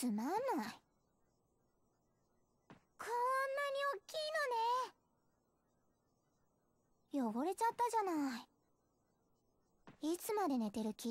つまんないこんなにおっきいのね汚れちゃったじゃないいつまで寝てる気